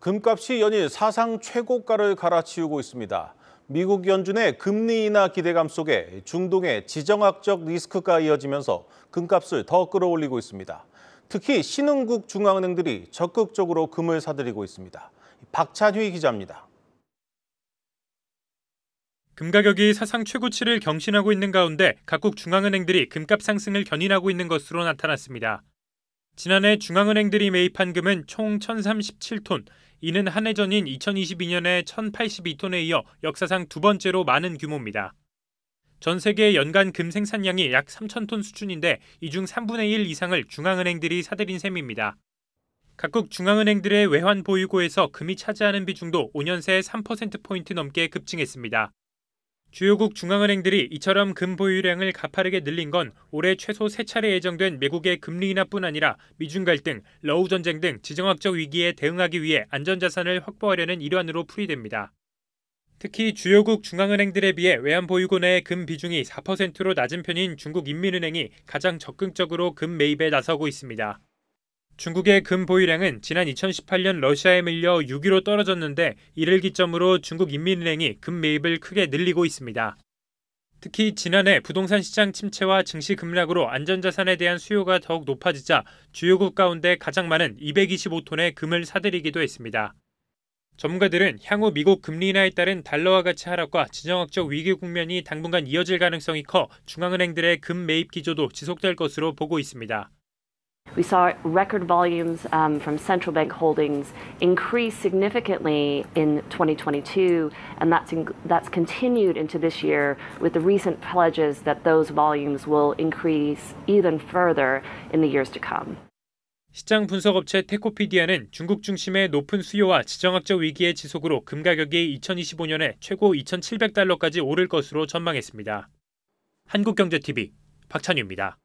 금값이 연일 사상 최고가를 갈아치우고 있습니다. 미국 연준의 금리 인하 기대감 속에 중동의 지정학적 리스크가 이어지면서 금값을 더 끌어올리고 있습니다. 특히 신흥국 중앙은행들이 적극적으로 금을 사들이고 있습니다. 박찬휘 기자입니다. 금 가격이 사상 최고치를 경신하고 있는 가운데 각국 중앙은행들이 금값 상승을 견인하고 있는 것으로 나타났습니다. 지난해 중앙은행들이 매입한 금은 총 1,037톤, 이는 한 해 전인 2022년에 1,082톤에 이어 역사상 두 번째로 많은 규모입니다. 전 세계 연간 금 생산량이 약 3,000톤 수준인데 이 중 3분의 1 이상을 중앙은행들이 사들인 셈입니다. 각국 중앙은행들의 외환 보유고에서 금이 차지하는 비중도 5년 새 3%포인트 넘게 급증했습니다. 주요국 중앙은행들이 이처럼 금 보유량을 가파르게 늘린 건 올해 최소 3차례 예정된 미국의 금리 인하뿐 아니라 미중 갈등, 러우 전쟁 등 지정학적 위기에 대응하기 위해 안전자산을 확보하려는 일환으로 풀이됩니다. 특히 주요국 중앙은행들에 비해 외환 보유고 내의 금 비중이 4%로 낮은 편인 중국 인민은행이 가장 적극적으로 금 매입에 나서고 있습니다. 중국의 금보유량은 지난 2018년 러시아에 밀려 6위로 떨어졌는데 이를 기점으로 중국 인민은행이 금 매입을 크게 늘리고 있습니다. 특히 지난해 부동산 시장 침체와 증시 급락으로 안전자산에 대한 수요가 더욱 높아지자 주요국 가운데 가장 많은 225톤의 금을 사들이기도 했습니다. 전문가들은 향후 미국 금리 인하에 따른 달러와 가치 하락과 지정학적 위기 국면이 당분간 이어질 가능성이 커 중앙은행들의 금 매입 기조도 지속될 것으로 보고 있습니다. We saw record volumes um, from central bank holdings increase significantly in 2022, and that's, in, that's continued into this year with the recent pledges that those volumes will increase even further in the years to come. 시장 분석업체 테코피디아는 중국 중심의 높은 수요와 지정학적 위기의 지속으로 금 가격이 2025년에 최고 2,700달러까지 오를 것으로 전망했습니다. 한국경제TV 박찬유입니다.